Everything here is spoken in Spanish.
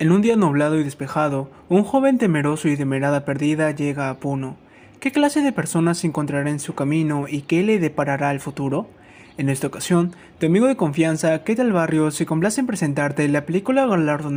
En un día nublado y despejado, un joven temeroso y de mirada perdida llega a Puno. ¿Qué clase de personas se encontrará en su camino y qué le deparará el futuro? En esta ocasión, tu amigo de confianza, al Barrio, se complace en presentarte la película galardonada